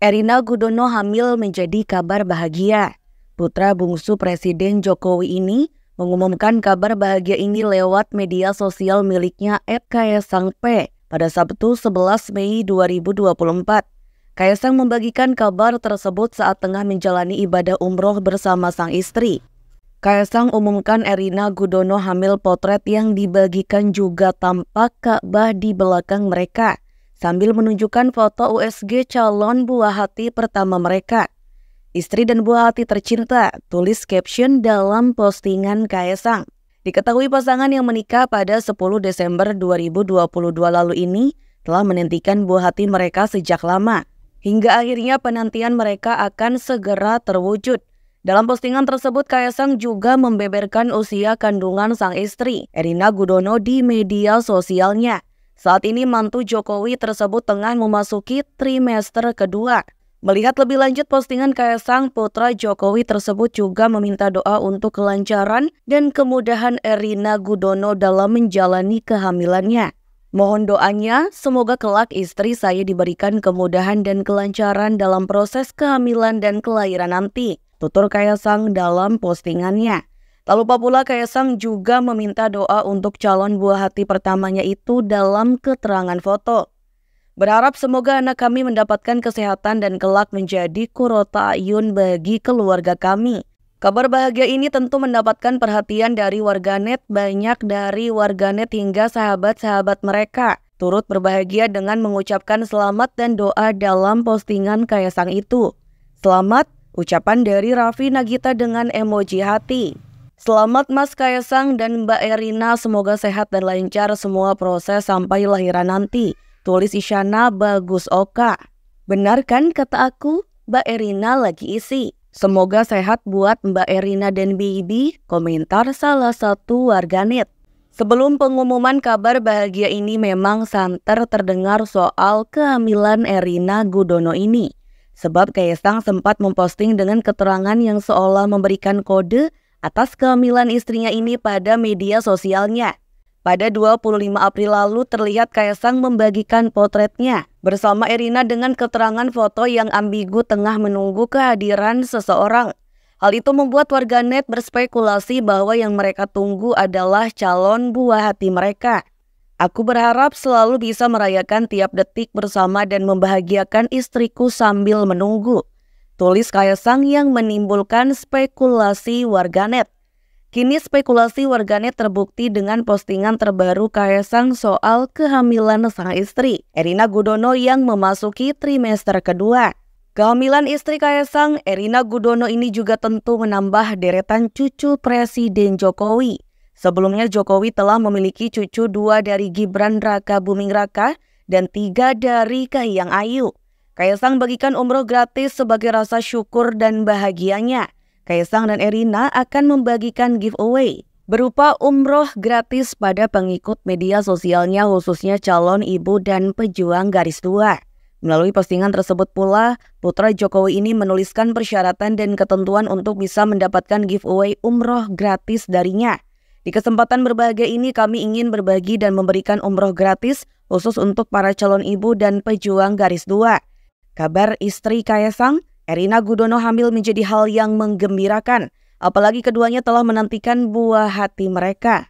Erina Gudono hamil menjadi kabar bahagia. Putra bungsu Presiden Jokowi ini mengumumkan kabar bahagia ini lewat media sosial miliknya P pada Sabtu 11 Mei 2024. Kaisang membagikan kabar tersebut saat tengah menjalani ibadah umroh bersama sang istri. Kaisang umumkan Erina Gudono hamil potret yang dibagikan juga tampak Ka'bah di belakang mereka sambil menunjukkan foto USG calon buah hati pertama mereka. Istri dan buah hati tercinta, tulis caption dalam postingan Kaesang. Diketahui pasangan yang menikah pada 10 Desember 2022 lalu ini telah menentikan buah hati mereka sejak lama. Hingga akhirnya penantian mereka akan segera terwujud. Dalam postingan tersebut, Kaesang juga membeberkan usia kandungan sang istri, Erina Gudono, di media sosialnya. Saat ini mantu Jokowi tersebut tengah memasuki trimester kedua. Melihat lebih lanjut postingan Kaisang, putra Jokowi tersebut juga meminta doa untuk kelancaran dan kemudahan Erina Gudono dalam menjalani kehamilannya. Mohon doanya, semoga kelak istri saya diberikan kemudahan dan kelancaran dalam proses kehamilan dan kelahiran nanti, tutur Kaisang dalam postingannya. Tak lupa pula Kaisang juga meminta doa untuk calon buah hati pertamanya itu dalam keterangan foto. Berharap semoga anak kami mendapatkan kesehatan dan kelak menjadi kurota ayun bagi keluarga kami. Kabar bahagia ini tentu mendapatkan perhatian dari warganet, banyak dari warganet hingga sahabat-sahabat mereka. Turut berbahagia dengan mengucapkan selamat dan doa dalam postingan Kaisang itu. Selamat, ucapan dari Raffi Nagita dengan emoji hati. Selamat Mas Kaisang dan Mbak Erina, semoga sehat dan lancar semua proses sampai lahiran nanti. Tulis Isyana Bagus Oka. Benarkan kan kata aku? Mbak Erina lagi isi. Semoga sehat buat Mbak Erina dan Bibi, komentar salah satu warganet. Sebelum pengumuman kabar bahagia ini memang santer terdengar soal kehamilan Erina Gudono ini. Sebab Kaisang sempat memposting dengan keterangan yang seolah memberikan kode atas kehamilan istrinya ini pada media sosialnya. Pada 25 April lalu terlihat Kaisang membagikan potretnya bersama erina dengan keterangan foto yang ambigu tengah menunggu kehadiran seseorang. Hal itu membuat warganet berspekulasi bahwa yang mereka tunggu adalah calon buah hati mereka. Aku berharap selalu bisa merayakan tiap detik bersama dan membahagiakan istriku sambil menunggu. Tulis Kaisang yang menimbulkan spekulasi warganet. Kini spekulasi warganet terbukti dengan postingan terbaru Kaisang soal kehamilan sang istri, Erina Gudono yang memasuki trimester kedua. Kehamilan istri Kaisang, Erina Gudono ini juga tentu menambah deretan cucu Presiden Jokowi. Sebelumnya Jokowi telah memiliki cucu dua dari Gibran Raka Buming Raka dan tiga dari Kahiyang Ayu. Kaisang bagikan umroh gratis sebagai rasa syukur dan bahagianya. Kaisang dan Erina akan membagikan giveaway berupa umroh gratis pada pengikut media sosialnya khususnya calon ibu dan pejuang garis dua. Melalui postingan tersebut pula, putra Jokowi ini menuliskan persyaratan dan ketentuan untuk bisa mendapatkan giveaway umroh gratis darinya. Di kesempatan berbahagia ini kami ingin berbagi dan memberikan umroh gratis khusus untuk para calon ibu dan pejuang garis dua. Kabar istri Kaisang, Erina Gudono hamil menjadi hal yang menggembirakan, apalagi keduanya telah menantikan buah hati mereka.